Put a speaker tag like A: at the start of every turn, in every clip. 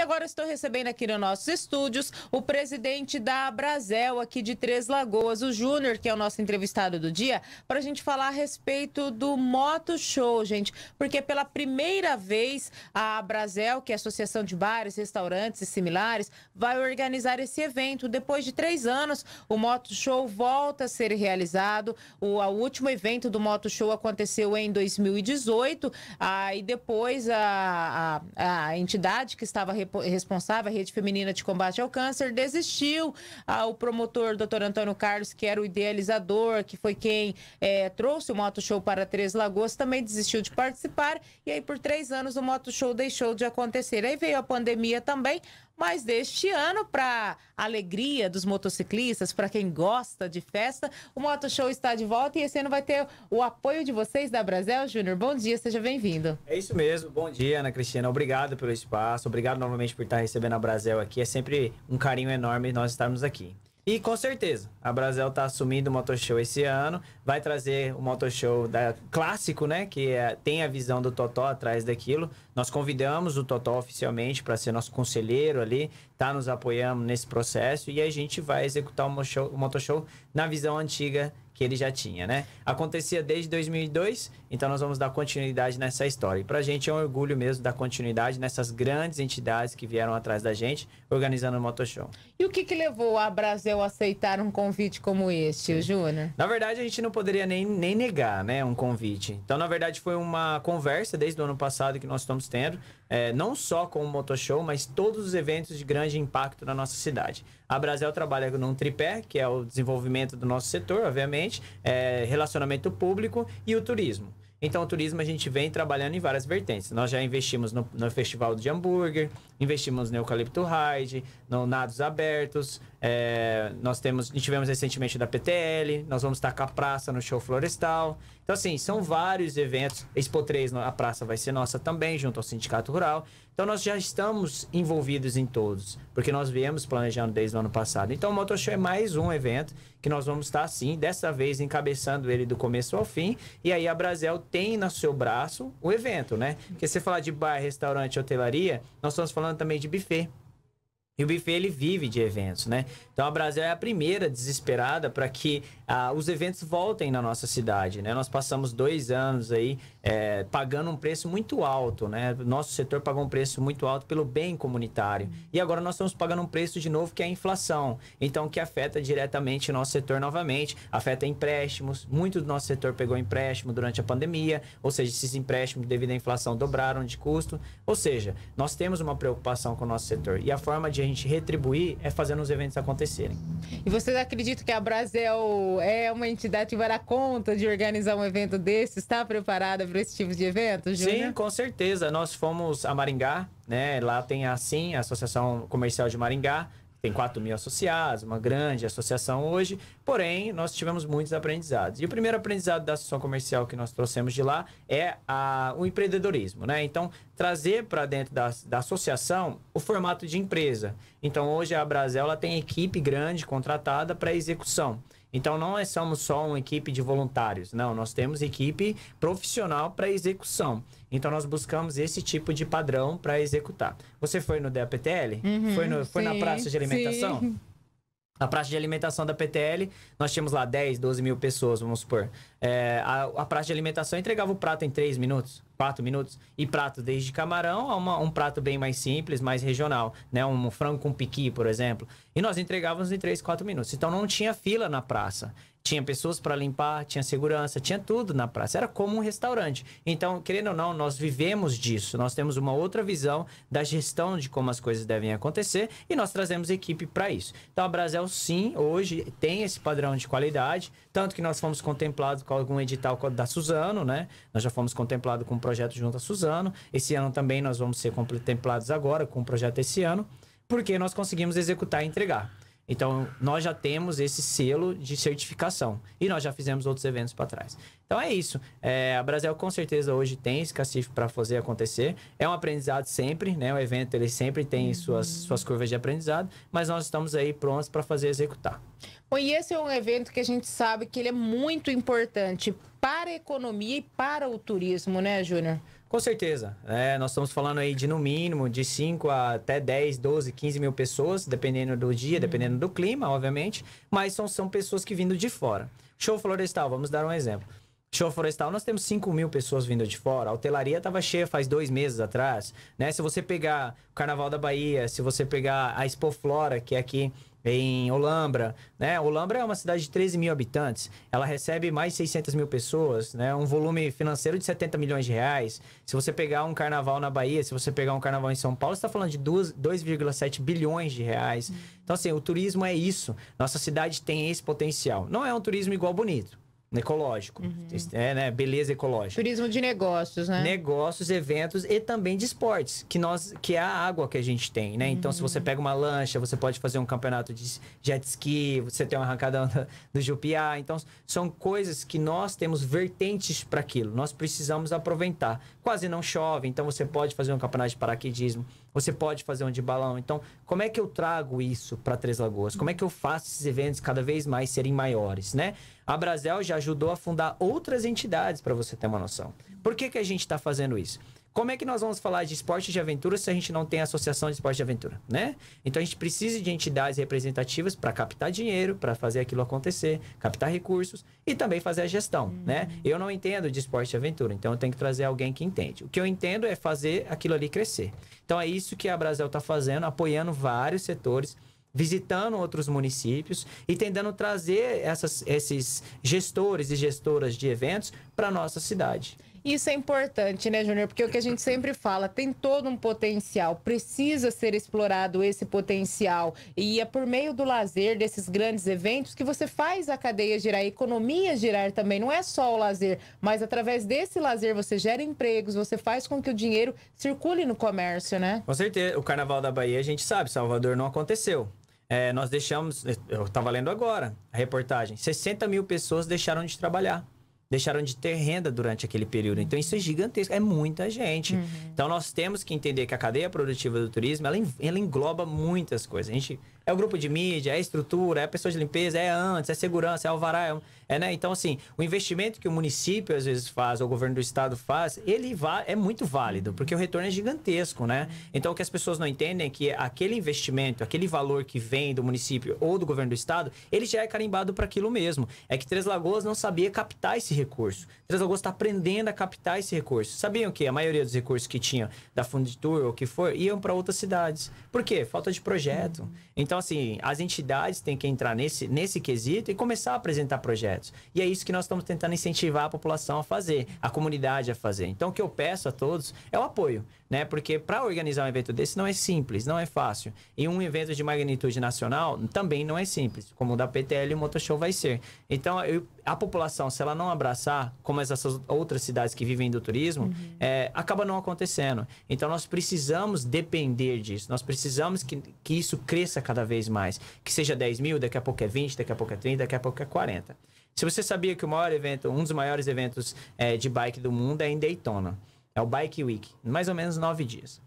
A: E agora estou recebendo aqui nos nossos estúdios o presidente da Abrazel, aqui de Três Lagoas, o Júnior, que é o nosso entrevistado do dia, para a gente falar a respeito do Moto Show, gente. Porque pela primeira vez a Abrazel, que é a Associação de Bares, Restaurantes e Similares, vai organizar esse evento. Depois de três anos, o Moto Show volta a ser realizado. O, o último evento do Moto Show aconteceu em 2018. Ah, depois a, a, a entidade que estava representando responsável, a Rede Feminina de Combate ao Câncer, desistiu ao ah, promotor Dr. Antônio Carlos, que era o idealizador, que foi quem é, trouxe o Moto Show para Três Lagoas, também desistiu de participar. E aí, por três anos, o Moto Show deixou de acontecer. Aí veio a pandemia também, mas deste ano, para alegria dos motociclistas, para quem gosta de festa, o Moto Show está de volta e esse ano vai ter o apoio de vocês da Brasel. Júnior, bom dia, seja bem-vindo.
B: É isso mesmo, bom dia, Ana Cristina. Obrigado pelo espaço, obrigado novamente por estar recebendo a Brasel aqui. É sempre um carinho enorme nós estarmos aqui. E com certeza, a Brasil está assumindo o Motoshow esse ano, vai trazer o Motoshow da clássico, né? Que é, tem a visão do Totó atrás daquilo. Nós convidamos o Totó oficialmente para ser nosso conselheiro ali, tá nos apoiando nesse processo e a gente vai executar o Motoshow, o Motoshow na visão antiga que ele já tinha, né? Acontecia desde 2002, então nós vamos dar continuidade nessa história. E para a gente é um orgulho mesmo dar continuidade nessas grandes entidades que vieram atrás da gente, organizando o Motoshow.
A: E o que, que levou a Brasil a aceitar um convite como este, Júnior?
B: Na verdade, a gente não poderia nem, nem negar, né, um convite. Então, na verdade, foi uma conversa desde o ano passado que nós estamos tendo é, não só com o Motoshow, mas todos os eventos de grande impacto na nossa cidade. A Brasel trabalha num tripé, que é o desenvolvimento do nosso setor, obviamente, é, relacionamento público e o turismo. Então, o turismo a gente vem trabalhando em várias vertentes. Nós já investimos no, no Festival de Hambúrguer, investimos no Eucalipto Ride, no Nados Abertos, é, nós temos, tivemos recentemente da PTL, nós vamos estar com a praça no show florestal. Então, assim, são vários eventos. Expo 3, a praça vai ser nossa também, junto ao Sindicato Rural. Então nós já estamos envolvidos em todos, porque nós viemos planejando desde o ano passado. Então o Motor Show é mais um evento que nós vamos estar assim dessa vez encabeçando ele do começo ao fim. E aí a Brasel tem no seu braço o evento, né? Porque se falar de bar, restaurante, hotelaria, nós estamos falando também de buffet. E o buffet ele vive de eventos, né? Então a Brasil é a primeira desesperada para que ah, os eventos voltem na nossa cidade, né? Nós passamos dois anos aí é, pagando um preço muito alto, né? Nosso setor pagou um preço muito alto pelo bem comunitário. E agora nós estamos pagando um preço de novo que é a inflação. Então que afeta diretamente o nosso setor novamente, afeta empréstimos. Muito do nosso setor pegou empréstimo durante a pandemia, ou seja, esses empréstimos devido à inflação dobraram de custo. Ou seja, nós temos uma preocupação com o nosso setor. E a forma de gente retribuir é fazendo os eventos acontecerem.
A: E vocês acreditam que a Brasil é uma entidade que vai dar conta de organizar um evento desse? Está preparada para esse tipo de evento, Sim,
B: com certeza. Nós fomos a Maringá, né? Lá tem a SIM, a Associação Comercial de Maringá tem 4 mil associados, uma grande associação hoje, porém, nós tivemos muitos aprendizados. E o primeiro aprendizado da associação comercial que nós trouxemos de lá é a, o empreendedorismo, né? Então, trazer para dentro da, da associação o formato de empresa. Então, hoje a Brasel ela tem equipe grande contratada para execução. Então, não é somos só uma equipe de voluntários, não, nós temos equipe profissional para execução. Então nós buscamos esse tipo de padrão para executar. Você foi no DAPTL? Uhum, foi no, foi sim, na praça de alimentação? Sim. Na praça de alimentação da PTL, nós tínhamos lá 10, 12 mil pessoas, vamos supor. É, a, a praça de alimentação entregava o prato em 3 minutos quatro minutos. E prato desde camarão a uma, um prato bem mais simples, mais regional, né? Um frango com piqui, por exemplo. E nós entregávamos em três, quatro minutos. Então não tinha fila na praça. Tinha pessoas para limpar, tinha segurança, tinha tudo na praça. Era como um restaurante. Então, querendo ou não, nós vivemos disso. Nós temos uma outra visão da gestão de como as coisas devem acontecer e nós trazemos equipe para isso. Então, a Brasel, sim, hoje tem esse padrão de qualidade. Tanto que nós fomos contemplados com algum edital da Suzano, né? Nós já fomos contemplados com o projeto junto a Suzano. Esse ano também nós vamos ser contemplados agora com o projeto esse ano, porque nós conseguimos executar e entregar. Então, nós já temos esse selo de certificação. E nós já fizemos outros eventos para trás. Então, é isso. É, a Brasil, com certeza, hoje tem esse cacife para fazer acontecer. É um aprendizado sempre, né? O evento, ele sempre tem uhum. suas, suas curvas de aprendizado. Mas nós estamos aí prontos para fazer executar.
A: Bom, e esse é um evento que a gente sabe que ele é muito importante para a economia e para o turismo, né, Júnior? Com certeza.
B: É, nós estamos falando aí de no mínimo de 5 até 10, 12, 15 mil pessoas, dependendo do dia, uhum. dependendo do clima, obviamente. Mas são, são pessoas que vindo de fora. Show florestal, vamos dar um exemplo. Show florestal, nós temos 5 mil pessoas vindo de fora. A hotelaria estava cheia faz dois meses atrás. Né? Se você pegar o Carnaval da Bahia, se você pegar a Expo Flora, que é aqui em Olambra, né? Olambra é uma cidade de 13 mil habitantes, ela recebe mais de 600 mil pessoas, né? Um volume financeiro de 70 milhões de reais. Se você pegar um carnaval na Bahia, se você pegar um carnaval em São Paulo, está falando de 2,7 bilhões de reais. Hum. Então, assim, o turismo é isso. Nossa cidade tem esse potencial. Não é um turismo igual bonito ecológico. Uhum. É, né? Beleza ecológica. Turismo de negócios, né? Negócios, eventos e também de esportes, que nós que é a água que a gente tem, né? Então, se você uhum. pega uma lancha, você pode fazer um campeonato de jet ski, você tem uma arrancada do Jupiá. Então, são coisas que nós temos vertentes para aquilo. Nós precisamos aproveitar. Quase não chove, então você pode fazer um campeonato de paraquedismo. Você pode fazer um de balão. Então, como é que eu trago isso para Três Lagoas? Como é que eu faço esses eventos cada vez mais serem maiores, né? A Brasel já ajudou a fundar outras entidades, para você ter uma noção. Por que, que a gente está fazendo isso? Como é que nós vamos falar de esporte de aventura se a gente não tem associação de esporte de aventura, né? Então a gente precisa de entidades representativas para captar dinheiro, para fazer aquilo acontecer, captar recursos e também fazer a gestão, uhum. né? Eu não entendo de esporte de aventura, então eu tenho que trazer alguém que entende. O que eu entendo é fazer aquilo ali crescer. Então é isso que a Brasil está fazendo, apoiando vários setores visitando outros municípios e tentando trazer essas, esses gestores e gestoras de eventos para nossa cidade.
A: Isso é importante, né, Júnior? Porque é o que a gente sempre fala, tem todo um potencial, precisa ser explorado esse potencial. E é por meio do lazer, desses grandes eventos, que você faz a cadeia girar, a economia girar também. Não é só o lazer, mas através desse lazer você gera empregos, você faz com que o dinheiro circule no comércio, né?
B: Com certeza. O Carnaval da Bahia, a gente sabe, Salvador não aconteceu. É, nós deixamos, eu estava lendo agora a reportagem, 60 mil pessoas deixaram de trabalhar deixaram de ter renda durante aquele período. Então isso é gigantesco, é muita gente. Uhum. Então nós temos que entender que a cadeia produtiva do turismo, ela, ela engloba muitas coisas. A gente é o grupo de mídia, é a estrutura, é a pessoa de limpeza, é antes, é segurança, é alvará, é, é, né? Então, assim, o investimento que o município às vezes faz, ou o governo do estado faz, ele é muito válido, porque o retorno é gigantesco, né? Então, o que as pessoas não entendem é que aquele investimento, aquele valor que vem do município ou do governo do estado, ele já é carimbado para aquilo mesmo. É que Três Lagoas não sabia captar esse recurso. Três Lagoas está aprendendo a captar esse recurso. Sabiam que a maioria dos recursos que tinha da Funditur ou que for, iam para outras cidades. Por quê? Falta de projeto. Então, assim, as entidades têm que entrar nesse, nesse quesito e começar a apresentar projetos projetos. E é isso que nós estamos tentando incentivar a população a fazer, a comunidade a fazer. Então, o que eu peço a todos é o apoio, né? Porque para organizar um evento desse não é simples, não é fácil. E um evento de magnitude nacional também não é simples, como o da PTL e o Motoshow vai ser. Então, eu, a população, se ela não abraçar, como essas outras cidades que vivem do turismo, uhum. é, acaba não acontecendo. Então, nós precisamos depender disso. Nós precisamos que, que isso cresça cada vez mais. Que seja 10 mil, daqui a pouco é 20, daqui a pouco é 30, daqui a pouco é 40. Se você sabia que o maior evento, um dos maiores eventos é, de bike do mundo é em Daytona. É o Bike Week, mais ou menos nove dias.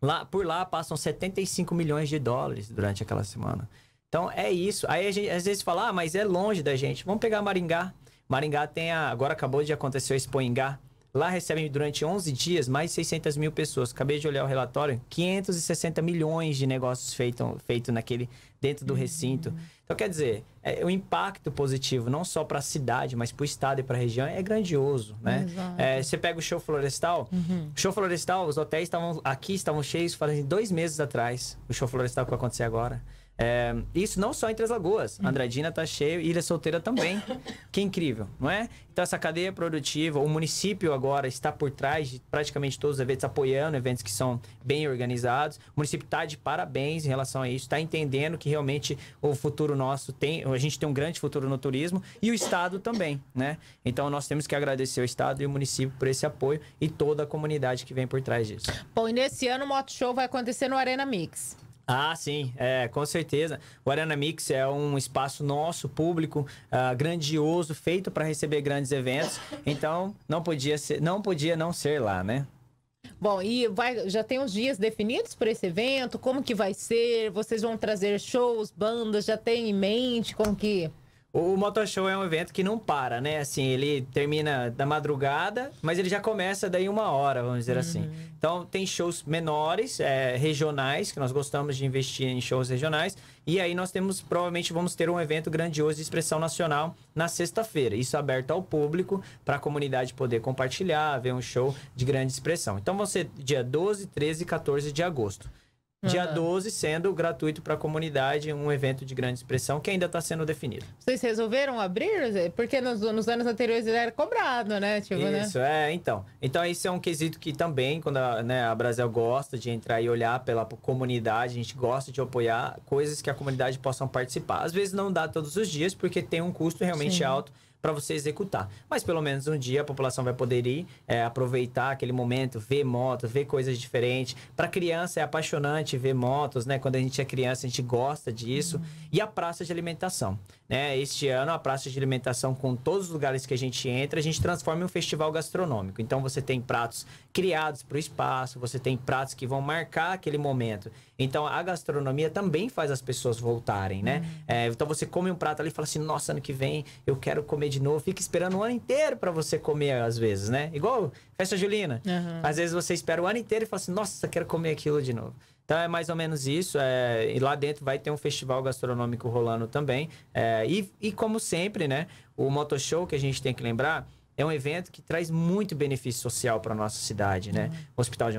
B: Lá, por lá passam 75 milhões de dólares durante aquela semana. Então é isso. Aí gente, às vezes fala, ah, mas é longe da gente. Vamos pegar Maringá. Maringá tem a. Agora acabou de acontecer o Expoingá, Lá recebem durante 11 dias mais 600 mil pessoas. Acabei de olhar o relatório, 560 milhões de negócios feitos feito naquele dentro do recinto. Uhum. Então quer dizer, é, o impacto positivo não só para a cidade, mas para o estado e para a região é grandioso, né? É, você pega o show florestal, uhum. show florestal, os hotéis estavam aqui estavam cheios fazem dois meses atrás. O show florestal que vai acontecer agora. É, isso não só em Três Lagoas. Uhum. Andradina está cheio, Ilha Solteira também. Que incrível, não é? Então, essa cadeia é produtiva, o município agora está por trás de praticamente todos os eventos, apoiando eventos que são bem organizados. O município está de parabéns em relação a isso, está entendendo que realmente o futuro nosso tem, a gente tem um grande futuro no turismo e o Estado também, né? Então, nós temos que agradecer o Estado e o município por esse apoio e toda a comunidade que vem por trás disso.
A: Bom, e nesse ano o Moto Show vai acontecer no Arena Mix.
B: Ah, sim, é, com certeza. O Arena Mix é um espaço nosso, público, uh, grandioso, feito para receber grandes eventos. Então, não podia ser, não podia não ser lá, né?
A: Bom, e vai, já tem os dias definidos para esse evento? Como que vai ser? Vocês vão trazer shows, bandas? Já tem em mente como que
B: o Motoshow é um evento que não para, né? Assim, ele termina da madrugada, mas ele já começa daí uma hora, vamos dizer assim. uhum. assim. Então, tem shows menores, é, regionais, que nós gostamos de investir em shows regionais. E aí nós temos, provavelmente, vamos ter um evento grandioso de expressão nacional na sexta-feira. Isso aberto ao público, para a comunidade poder compartilhar, ver um show de grande expressão. Então, vão ser dia 12, 13 e 14 de agosto. Dia 12 sendo gratuito para a comunidade, um evento de grande expressão que ainda está sendo definido.
A: Vocês resolveram abrir? Porque nos, nos anos anteriores era cobrado, né? Tipo, né? isso,
B: né? é, então. Então, isso é um quesito que também, quando a, né, a Brasil gosta de entrar e olhar pela comunidade, a gente gosta de apoiar coisas que a comunidade possam participar. Às vezes não dá todos os dias, porque tem um custo realmente Sim. alto para você executar. Mas pelo menos um dia a população vai poder ir, é, aproveitar aquele momento, ver motos, ver coisas diferentes. Para criança é apaixonante ver motos, né? Quando a gente é criança, a gente gosta disso. Uhum. E a praça de alimentação, né? Este ano, a praça de alimentação, com todos os lugares que a gente entra, a gente transforma em um festival gastronômico. Então você tem pratos criados para o espaço, você tem pratos que vão marcar aquele momento. Então a gastronomia também faz as pessoas voltarem, né? Uhum. É, então você come um prato ali e fala assim: nossa, ano que vem eu quero comer de novo. Fica esperando o ano inteiro para você comer, às vezes, né? Igual festa julina. Uhum. Às vezes você espera o ano inteiro e fala assim: nossa, quero comer aquilo de novo. Então é mais ou menos isso. É, e lá dentro vai ter um festival gastronômico rolando também. É, e, e como sempre, né? O Motoshow que a gente tem que lembrar é um evento que traz muito benefício social para nossa cidade, né? Uhum. O hospital de,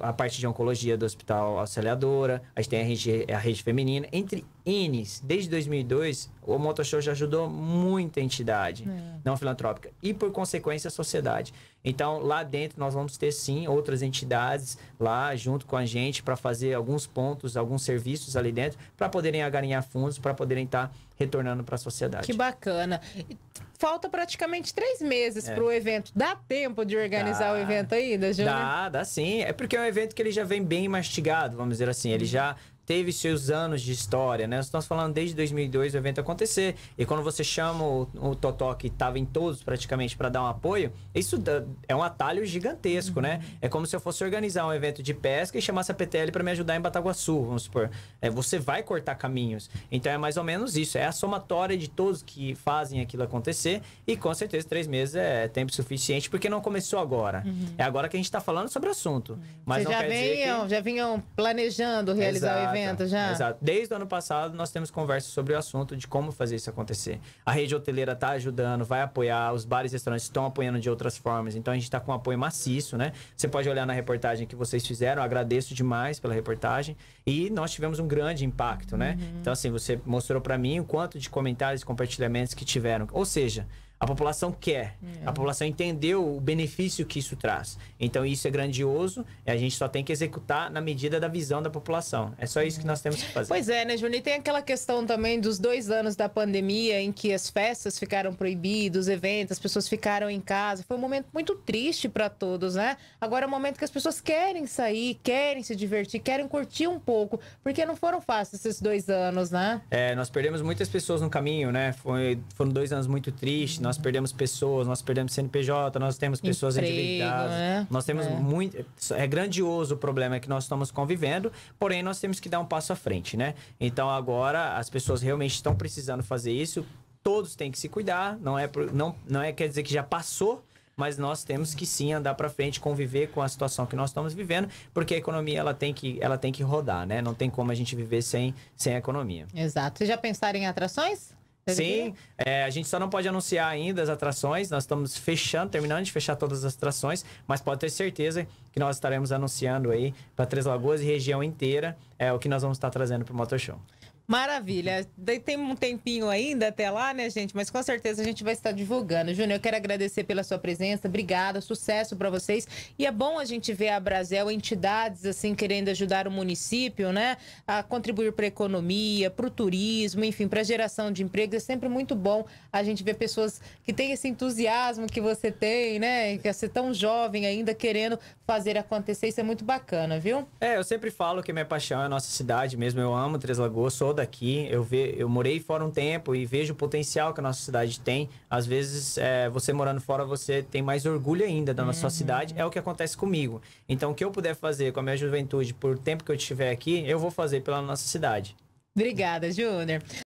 B: a, parte de oncologia do Hospital Auxiliadora, a gente tem a rede, a rede feminina, entre Ns. Desde 2002, o Motoshow já ajudou muita entidade uhum. não filantrópica e, por consequência, a sociedade. Então, lá dentro, nós vamos ter sim outras entidades lá junto com a gente para fazer alguns pontos, alguns serviços ali dentro, para poderem agarrar fundos, para poderem estar. Tá retornando para a sociedade. Que
A: bacana. Falta praticamente três meses é. pro evento. Dá tempo de organizar dá. o evento ainda, Júnior? Dá,
B: dá sim. É porque é um evento que ele já vem bem mastigado, vamos dizer assim. Ele uhum. já teve seus anos de história, né? Nós estamos falando desde 2002 o evento acontecer. E quando você chama o, o Totó, que estava em todos praticamente, para dar um apoio, isso dá, é um atalho gigantesco, né? uhum. né? É como se eu fosse organizar um evento de pesca e chamasse a PTL para me ajudar em Bataguaçu, vamos supor. É, você vai cortar caminhos. Então é mais ou menos isso. É a somatória de todos que fazem aquilo acontecer. E com certeza três meses é tempo suficiente, porque não começou agora. Uhum. É agora que a gente está falando sobre o assunto. Uhum. Mas já, vinham, que...
A: já vinham planejando realizar Exato. o evento evento já. Exato.
B: Desde o ano passado, nós temos conversas sobre o assunto de como fazer isso acontecer. A rede hoteleira está ajudando, vai apoiar, os bares e restaurantes estão apoiando de outras formas. Então, a gente está com um apoio maciço, né? Você pode olhar na reportagem que vocês fizeram, agradeço demais pela reportagem. E nós tivemos um grande impacto, né? Uhum. Então, assim, você mostrou para mim o quanto de comentários e compartilhamentos que tiveram. Ou seja, a população quer, é. a população entendeu o benefício que isso traz. Então isso é grandioso e a gente só tem que executar na medida da visão da população. É só isso que nós temos que fazer. Pois
A: é, né, Juni? Tem aquela questão também dos dois anos da pandemia em que as festas ficaram proibidas, os eventos, as pessoas ficaram em casa. Foi um momento muito triste para todos, né? Agora é um momento que as pessoas querem sair, querem se divertir, querem curtir um pouco, porque não foram fáceis esses dois anos, né?
B: É, nós perdemos muitas pessoas no caminho, né? Foi, foram dois anos muito tristes nós perdemos pessoas, nós perdemos CNPJ, nós temos pessoas Emprego, endividadas. Né? Nós temos é. muito. É grandioso o problema que nós estamos convivendo, porém nós temos que dar um passo à frente, né? Então agora as pessoas realmente estão precisando fazer isso. Todos têm que se cuidar, não é, não, não é quer dizer que já passou, mas nós temos que sim andar para frente, conviver com a situação que nós estamos vivendo, porque a economia ela tem que, ela tem que rodar, né? Não tem como a gente viver sem, sem a economia.
A: Exato. Vocês já pensaram em atrações? Sim,
B: é, a gente só não pode anunciar ainda as atrações, nós estamos fechando, terminando de fechar todas as atrações, mas pode ter certeza que nós estaremos anunciando aí para Três Lagoas e região inteira é, o que nós vamos estar trazendo para o Motor Show.
A: Maravilha. Tem um tempinho ainda até lá, né, gente? Mas com certeza a gente vai estar divulgando. Júnior, eu quero agradecer pela sua presença. Obrigada, sucesso para vocês. E é bom a gente ver a Brasel, entidades assim, querendo ajudar o município, né? A contribuir para a economia, para o turismo, enfim, para a geração de empregos. É sempre muito bom a gente ver pessoas que têm esse entusiasmo que você tem, né? Que você é tão jovem ainda querendo fazer acontecer. Isso é muito bacana, viu?
B: É, eu sempre falo que minha paixão é a nossa cidade mesmo. Eu amo Três Lagoas, sou aqui Eu, ve, eu morei fora um tempo e vejo o potencial que a nossa cidade tem. Às vezes, é, você morando fora, você tem mais orgulho ainda da nossa uhum. cidade. É o que acontece comigo. Então, o que eu puder fazer com a minha juventude, por tempo que eu estiver aqui, eu vou fazer pela nossa cidade.
A: Obrigada, Júnior.